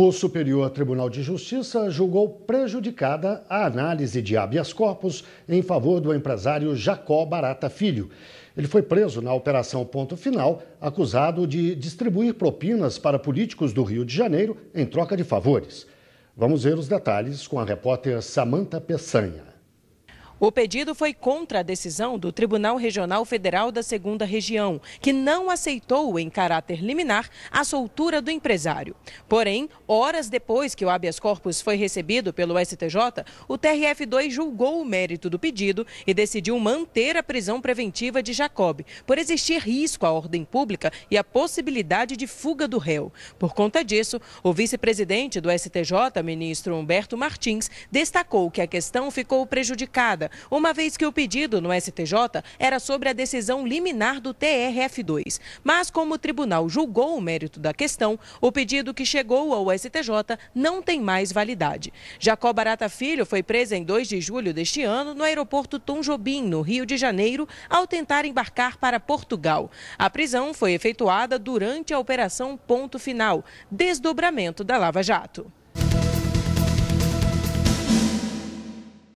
O Superior Tribunal de Justiça julgou prejudicada a análise de habeas corpus em favor do empresário Jacó Barata Filho. Ele foi preso na Operação Ponto Final, acusado de distribuir propinas para políticos do Rio de Janeiro em troca de favores. Vamos ver os detalhes com a repórter Samanta Peçanha. O pedido foi contra a decisão do Tribunal Regional Federal da Segunda Região, que não aceitou em caráter liminar a soltura do empresário. Porém, horas depois que o habeas corpus foi recebido pelo STJ, o TRF2 julgou o mérito do pedido e decidiu manter a prisão preventiva de Jacob, por existir risco à ordem pública e a possibilidade de fuga do réu. Por conta disso, o vice-presidente do STJ, ministro Humberto Martins, destacou que a questão ficou prejudicada uma vez que o pedido no STJ era sobre a decisão liminar do TRF2. Mas, como o tribunal julgou o mérito da questão, o pedido que chegou ao STJ não tem mais validade. Jacó Barata Filho foi preso em 2 de julho deste ano no aeroporto Tom Jobim, no Rio de Janeiro, ao tentar embarcar para Portugal. A prisão foi efetuada durante a Operação Ponto Final, desdobramento da Lava Jato.